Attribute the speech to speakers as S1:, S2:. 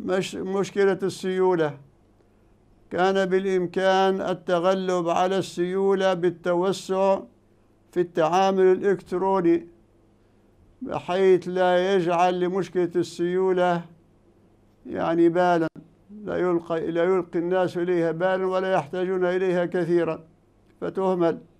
S1: مش مشكلة السيولة كان بالإمكان التغلب على السيولة بالتوسع في التعامل الإلكتروني بحيث لا يجعل لمشكلة السيولة يعني بالا لا يلقى لا يلقي الناس إليها بالا ولا يحتاجون إليها كثيرا فتهمل